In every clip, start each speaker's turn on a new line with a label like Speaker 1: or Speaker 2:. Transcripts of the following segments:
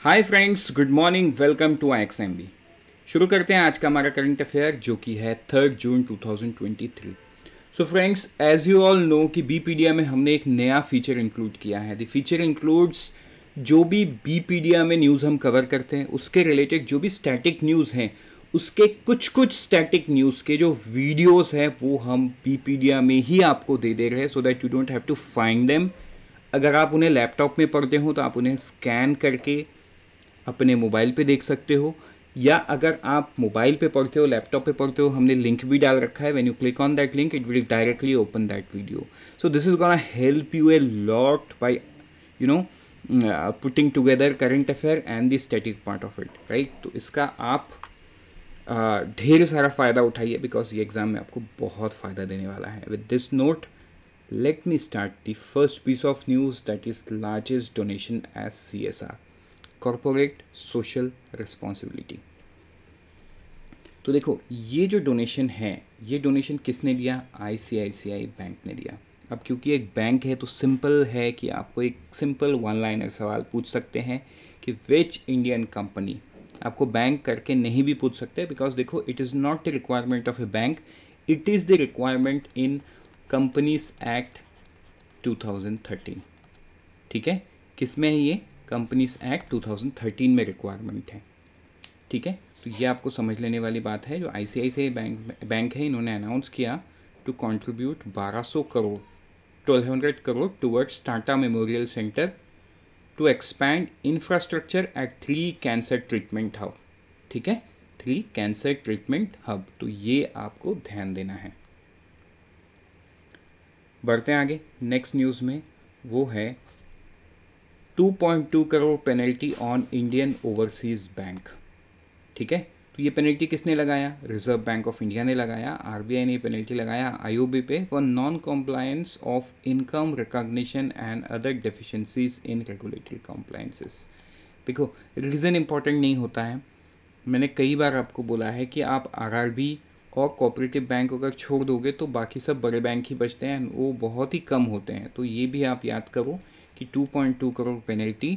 Speaker 1: Hi friends good morning welcome to I X M B शुरू करते हैं आज का हमारा करंट अफेयर जो कि है third June 2023 so friends as you all know कि बी में हमने एक नया फीचर इंक्लूड किया है द फीचर इंक्लूड्स जो भी बी में न्यूज़ हम कवर करते हैं उसके रिलेटेड जो भी स्टैटिक न्यूज़ हैं उसके कुछ कुछ स्टैटिक न्यूज़ के जो वीडियोस हैं वो हम बी में ही आपको दे दे रहे हैं so that you don't have to find them अगर आप उन्हें लैपटॉप में पढ़ते हो तो आप उन्हें स्कैन करके अपने मोबाइल पे देख सकते हो या अगर आप मोबाइल पे पढ़ते हो लैपटॉप पे पढ़ते हो हमने लिंक भी डाल रखा है when you click on that link it will directly open that video so this is gonna help you a lot by you know putting together current affair and the static part of it right तो इसका आप uh, ढेर uh, सारा फ़ायदा उठाइए because ये exam में आपको बहुत फ़ायदा देने वाला है with this note let start the first piece of news that is largest donation as C S R corporate social responsibility तो देखो ये जो डोनेशन है ये डोनेशन किसने दिया आईसीआईसीआई बैंक ने दिया अब क्योंकि एक बैंक है तो सिंपल है कि आपको एक सिंपल वन लाइनर सवाल पूछ सकते हैं कि विच इंडियन कंपनी आपको बैंक करके नहीं भी पूछ सकते बिकॉज देखो it is not the requirement of a bank it is the requirement in companies act 2013 ठीक है किस में है ये कंपनीज एक्ट 2013 में रिक्वायरमेंट है ठीक है तो ये आपको समझ लेने वाली बात है जो आई बैंक बैंक है इन्होंने अनाउंस किया to contribute 1200 crore 1200 crore towards Tata Memorial Centre to expand infrastructure at three cancer treatment hub ठीक है थ्री कैंसर ट्रीटमेंट हब तो ये आपको ध्यान देना है बढ़ते हैं आगे नेक्स्ट न्यूज़ में वो है 2.2 crore penalty on Indian Overseas Bank ठीक है तो ये पेनल्टी किसने लगाया रिजर्व बैंक ऑफ इंडिया ने लगाया आरबीआई ने पेनल्टी लगाया आईओबी पे for non compliance of income recognition and other deficiencies in regulatory compliances देखो रीज़न इम्पॉर्टेंट नहीं होता है मैंने कई बार आपको बोला है कि आप बी और कोऑपरेटिव बैंक अगर छोड़ दोगे तो बाकी सब बड़े बैंक ही बचते हैं वो बहुत ही कम होते हैं तो ये भी आप याद करो कि 2.2 करोड़ पेनल्टी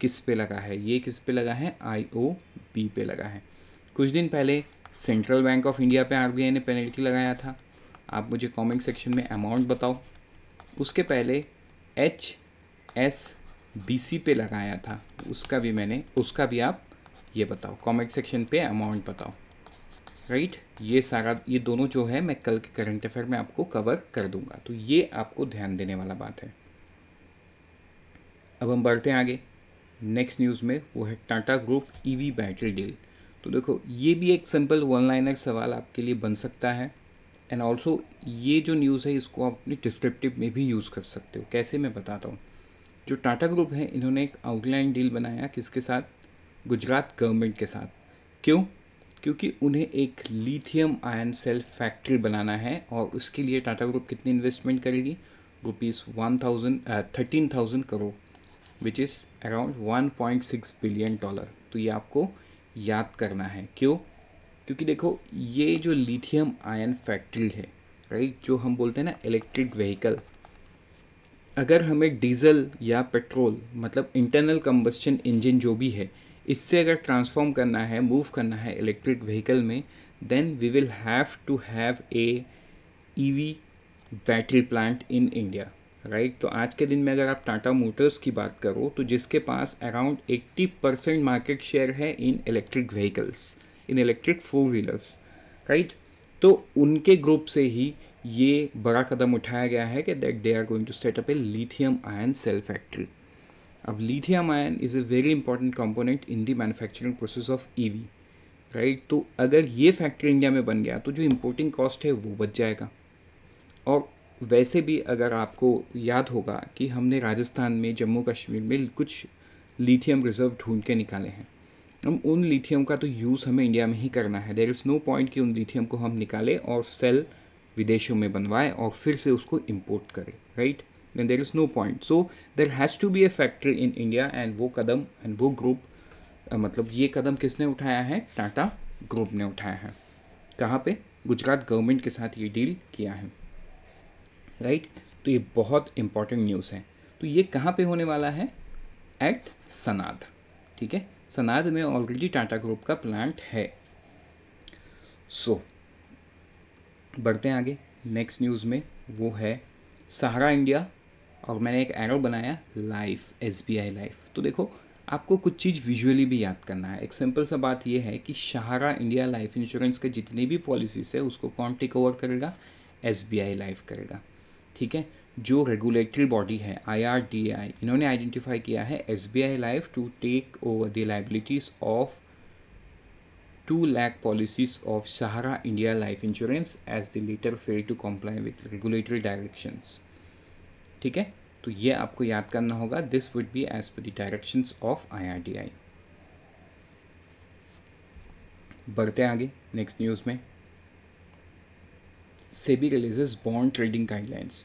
Speaker 1: किस पे लगा है ये किस पे लगा है आईओबी पे लगा है कुछ दिन पहले सेंट्रल बैंक ऑफ इंडिया पे आरबीआई ने पेनल्टी लगाया था आप मुझे कमेंट सेक्शन में अमाउंट बताओ उसके पहले एच एस बी सी पे लगाया था उसका भी मैंने उसका भी आप ये बताओ कमेंट सेक्शन पे अमाउंट बताओ राइट ये सारा ये दोनों जो है मैं कल के करंट अफेयर में आपको कवर कर दूंगा तो ये आपको ध्यान देने वाला बात है अब हम बढ़ते हैं आगे नेक्स्ट न्यूज़ में वो है Tata group EV battery deal तो देखो ये भी एक सिंपल वन लाइनर सवाल आपके लिए बन सकता है एंड ऑल्सो ये जो न्यूज़ है इसको आप अपने डिस्क्रिप्टिव में भी यूज़ कर सकते हो कैसे मैं बताता हूँ जो टाटा ग्रुप है इन्होंने एक आउटलाइन डील बनाया किसके साथ गुजरात गवर्नमेंट के साथ क्यों क्योंकि उन्हें एक लिथियम आयन सेल फैक्ट्री बनाना है और उसके लिए टाटा ग्रुप कितनी इन्वेस्टमेंट करेगी rupees one thousand thirteen thousand crore which is around 1.6 billion dollar तो ये आपको याद करना है क्यों क्योंकि देखो ये जो लिथियम आयन फैक्ट्री है राइट जो हम बोलते हैं ना इलेक्ट्रिक व्हीकल अगर हमें डीजल या पेट्रोल मतलब इंटरनल कम्बस्टन इंजन जो भी है इससे अगर ट्रांसफॉर्म करना है मूव करना है इलेक्ट्रिक व्हीकल में then we will have to have a EV battery plant in India right तो आज के दिन में अगर आप टाटा मोटर्स की बात करो तो जिसके पास अराउंड 80 परसेंट मार्केट शेयर है in electric vehicles in electric four wheelers right तो उनके ग्रुप से ही ये बड़ा कदम उठाया गया है कि that they are going to set up a lithium ion cell factory अब lithium ion is a very important component in the manufacturing process of EV right तो अगर ये फैक्ट्री इंडिया में बन गया तो जो इम्पोर्टिंग कॉस्ट है वो बच जाएगा और वैसे भी अगर आपको याद होगा कि हमने राजस्थान में जम्मू कश्मीर में कुछ लिथियम रिजर्व ढूंढ के निकाले हैं हम उन लिथियम का तो यूज़ हमें इंडिया में ही करना है देर इज़ नो पॉइंट कि उन लिथियम को हम निकालें और सेल विदेशों में बनवाएं और फिर से उसको इम्पोर्ट करें right then there is no point so there has to be a factory in India and वो कदम एंड वो ग्रुप मतलब ये कदम किसने उठाया है टाटा ग्रुप ने उठाया है कहाँ पे गुजरात गवर्नमेंट के साथ ये डील किया है राइट तो ये बहुत इंपॉर्टेंट न्यूज़ है तो ये कहाँ पे होने वाला है एट सनाद ठीक है सनाद में ऑलरेडी टाटा ग्रुप का प्लांट है सो so, बढ़ते हैं आगे नेक्स्ट न्यूज़ में वो है सहारा इंडिया और मैंने एक एरो बनाया life S B I life तो देखो आपको कुछ चीज़ विजुअली भी याद करना है एक सिंपल सा बात यह है कि सहारा इंडिया लाइफ इंश्योरेंस के जितनी भी पॉलिसीज है उसको कौन टेक ओवर करेगा एस बी आई लाइफ करेगा ठीक है जो रेगुलेटरी बॉडी है आईआरडीआई इन्होंने आइडेंटिफाई किया है SBI life to take over the liabilities of two lakh policies of Sahara India life insurance as the latter fail to comply with regulatory direction ठीक है तो ये आपको याद करना होगा this would be as per the directions of I बढ़ते आगे नेक्स्ट न्यूज़ में SEBI releases bond trading guidelines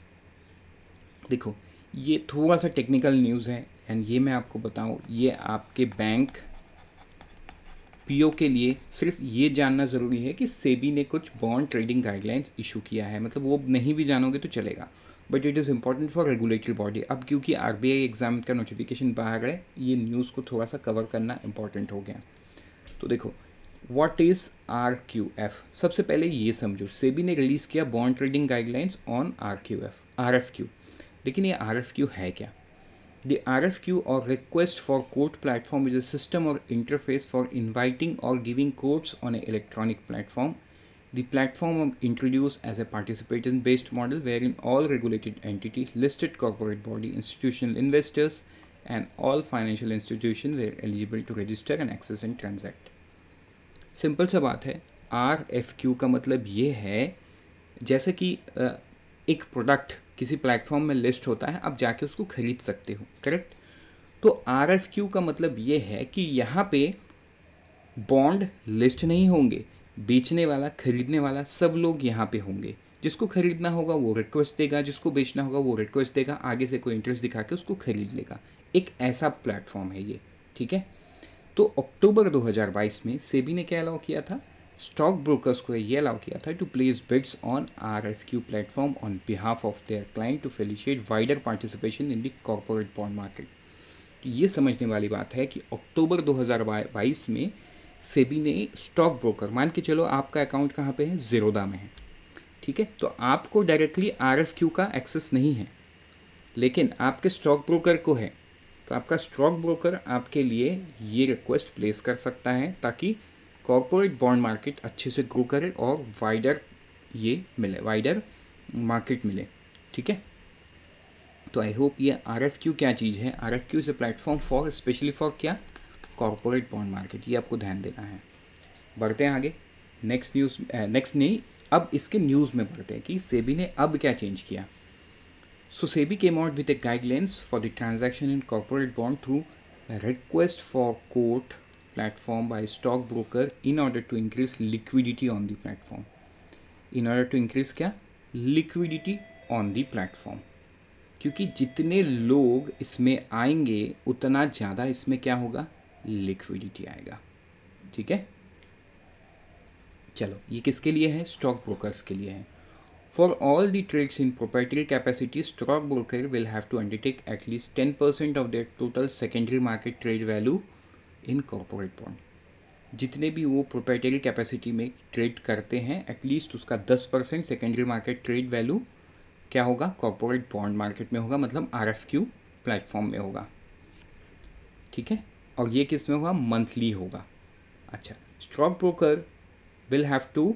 Speaker 1: देखो ये थोड़ा सा टेक्निकल न्यूज़ है एंड ये मैं आपको बताऊँ ये आपके बैंक पीओ के लिए सिर्फ ये जानना ज़रूरी है कि सेबी ने कुछ बॉन्ड ट्रेडिंग गाइडलाइंस इशू किया है मतलब वो नहीं भी जानोगे तो चलेगा but it is important for regulatory body अब क्योंकि आर एग्ज़ाम का नोटिफिकेशन बाहर है ये न्यूज़ को थोड़ा सा कवर करना इम्पॉर्टेंट हो गया तो देखो what is R Q F सबसे पहले ये समझो सेबी ने रिलीज़ किया bond trading guidelines on R Q F R F Q लेकिन ये आर एफ क्यू है क्या द आर एफ क्यू और request for quote platform is a system और इंटरफेस फॉर इन्वाइटिंग और giving quotes on a electronic platform the platform of introduce as a participation based model where in all regulated entities listed corporate body institutional investors and all financial institution were eligible to register and access and transact simple सा बात है R F Q का मतलब ये है जैसे कि एक प्रोडक्ट किसी प्लेटफॉर्म में लिस्ट होता है आप जाके उसको ख़रीद सकते हो करेक्ट तो आर एफ क्यू का मतलब ये है कि यहाँ पे बॉन्ड लिस्ट नहीं होंगे बेचने वाला खरीदने वाला सब लोग यहाँ पे होंगे जिसको खरीदना होगा वो रिक्वेस्ट देगा जिसको बेचना होगा वो रिक्वेस्ट देगा आगे से कोई इंटरेस्ट दिखा के उसको खरीद लेगा एक ऐसा प्लेटफॉर्म है ये ठीक है तो अक्टूबर 2022 में सेबी ने क्या अलाउ किया था स्टॉक ब्रोकर्स को ये अलाउ किया था to place bids on R F Q platform on behalf of their client to facilitate wider participation in the corporate bond market ये समझने वाली बात है कि अक्टूबर 2022 में सेबी ने स्टॉक ब्रोकर मान के चलो आपका अकाउंट कहाँ पे है जीरोदा में है ठीक है तो आपको डायरेक्टली आर एफ क्यू का एक्सेस नहीं है लेकिन आपके स्टॉक ब्रोकर को है तो आपका स्टॉक ब्रोकर आपके लिए ये रिक्वेस्ट प्लेस कर सकता है ताकि कॉर्पोरेट बॉन्ड मार्केट अच्छे से ग्रो करे और वाइडर ये मिले वाइडर मार्केट मिले ठीक है तो आई होप ये आर एफ क्यू क्या चीज़ है R F Q is a platform for specially for क्या कॉरपोरेट बॉन्ड मार्केट ये आपको ध्यान देना है बढ़ते हैं आगे नेक्स्ट न्यूज़ नेक्स्ट नहीं अब इसके न्यूज़ में बढ़ते हैं कि सेबी ने अब क्या चेंज किया so SEBI came out with a guidelines for the transaction in corporate bond through request for quote platform by stockbroker in order to increase liquidity on the platform. In order to increase क्या liquidity on the platform. क्योंकि जितने लोग इसमें आएंगे उतना ज़्यादा इसमें क्या होगा लिक्विडिटी आएगा ठीक है चलो ये किसके लिए है स्टॉक ब्रोकर्स के लिए है For all the trades in proprietary capacity, stockbroker will have to undertake at least 10% of their total secondary market trade value in corporate bond जितने भी वो प्रोपेटरी कैपेसिटी में ट्रेड करते हैं एटलीस्ट उसका दस percent secondary market trade value क्या होगा कॉरपोरेट बॉन्ड मार्केट में होगा मतलब आर एफ क्यू प्लेटफॉर्म में होगा ठीक है और ये किस में होगा मंथली होगा अच्छा stock broker will have to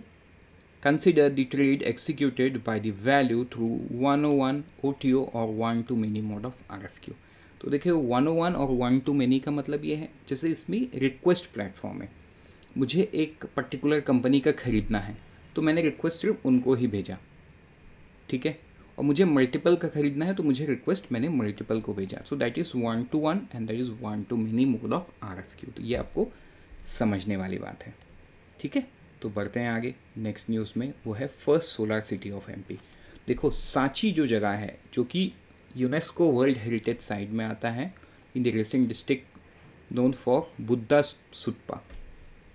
Speaker 1: consider the trade executed by the value through one O one O T O और one to many mode of R F Q तो देखिए वन ओ वन और one to many का मतलब ये है जैसे इसमें रिक्वेस्ट प्लेटफॉर्म है मुझे एक पर्टिकुलर कंपनी का ख़रीदना है तो मैंने रिक्वेस्ट सिर्फ उनको ही भेजा ठीक है और मुझे मल्टीपल का ख़रीदना है तो मुझे रिक्वेस्ट मैंने मल्टीपल को भेजा so that is one to one and that is one to many mode of R F Q तो ये आपको समझने वाली बात है ठीक है तो बढ़ते हैं आगे नेक्स्ट न्यूज़ में वो है first solar city of MP देखो सांची जो जगह है जो कि यूनेस्को वर्ल्ड हेरिटेज साइट में आता है in the Raisen district known for Buddha stupa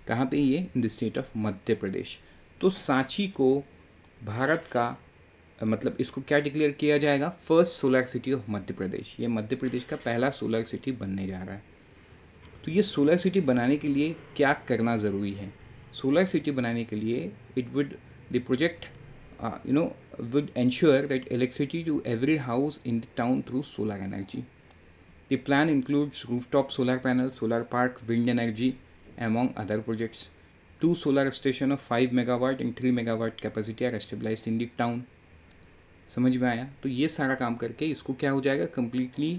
Speaker 1: कहाँ पे ये in the state of Madhya Pradesh तो सांची को भारत का मतलब इसको क्या डिक्लेयर किया जाएगा first solar city of Madhya Pradesh ये मध्य प्रदेश का पहला सोलर सिटी बनने जा रहा है तो ये सोलर सिटी बनाने के लिए क्या करना ज़रूरी है सोलर सिटी बनाने के लिए it would the project you know would ensure that electricity to every house in the town through solar energy. The plan includes rooftop solar panels, solar park, wind energy, among other projects. Two solar station of 5 megawatt and 3 megawatt capacity are established in the town. समझ में आया तो ये सारा काम करके इसको क्या हो जाएगा कम्प्लीटली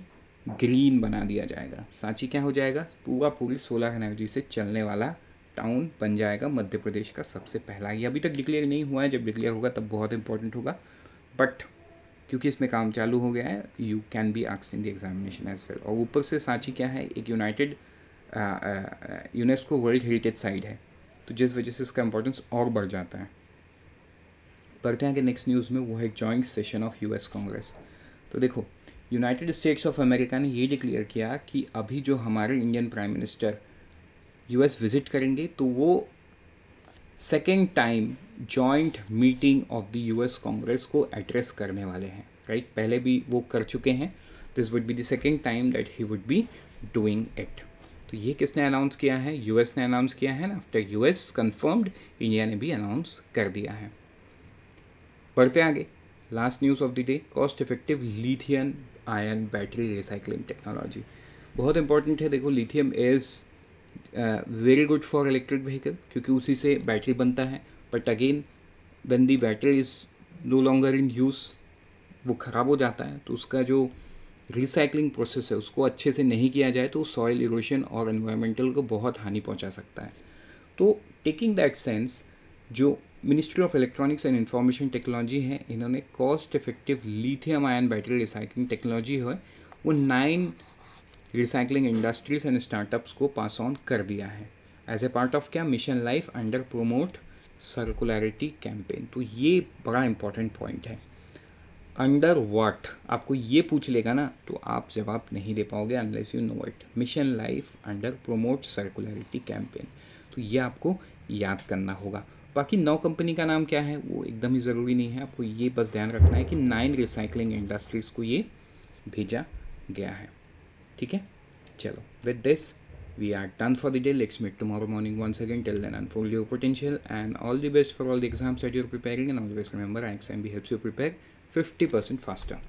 Speaker 1: ग्रीन बना दिया जाएगा सांची क्या हो जाएगा पूरा पूरी सोलर एनर्जी से चलने वाला टाउन बन जाएगा मध्य प्रदेश का सबसे पहला ये अभी तक डिक्लेयर नहीं हुआ है जब डिक्लेयर होगा तब बहुत इंपॉर्टेंट होगा बट क्योंकि इसमें काम चालू हो गया है यू कैन बी आक्स in the examination as well और ऊपर से सांची क्या है एक united UNESCO world heritage site है तो जिस वजह से इसका इंपॉर्टेंस और बढ़ जाता है पढ़ते हैं कि नेक्स्ट न्यूज़ में वो है joint session of U Congress तो देखो यूनाइटेड स्टेट्स ऑफ अमेरिका ने ये डिक्लेयर किया कि अभी जो हमारे Indian prime minister US visit करेंगे तो वो second time joint meeting of the US Congress को एड्रेस करने वाले हैं राइट right? पहले भी वो कर चुके हैं this would be the second time that he would be doing it तो ये किसने अनाउंस किया है यूएस ने अनाउंस किया है ना आफ्टर यूएस कंफर्म्ड इंडिया ने भी अनाउंस कर दिया है बढ़ते आगे last news of the day cost effective lithium ion battery recycling technology बहुत इंपॉर्टेंट है देखो lithium is very good for electric vehicle क्योंकि उसी से बैटरी बनता है but again when the battery is no longer in use वो ख़राब हो जाता है तो उसका जो रिसाइकलिंग प्रोसेस है उसको अच्छे से नहीं किया जाए तो सॉइल इरोशन और इन्वायरमेंटल को बहुत हानि पहुंचा सकता है तो टेकिंग दैट सेंस जो ministry of electronics and information technology है इन्होंने cost effective lithium ion battery recycling technology है वो nine recycling industries and startups को पास ऑन कर दिया है एज ए पार्ट ऑफ क्या mission life under promote circularity campaign तो ये बड़ा इंपॉर्टेंट पॉइंट है अंडर वाट आपको ये पूछ लेगा ना तो आप जवाब नहीं दे पाओगे unless you know it mission life under promote circularity campaign तो ये आपको याद करना होगा बाकी नौ कंपनी का नाम क्या है वो एकदम ही ज़रूरी नहीं है आपको ये बस ध्यान रखना है कि नाइन रिसाइकलिंग इंडस्ट्रीज़ को ये भेजा गया है ठीक है चलो with we are done for the day let's meet tomorrow morning once again till then unfold your potential and all the best for all the exams that you're preparing and always remember ixmb helps you prepare 50% faster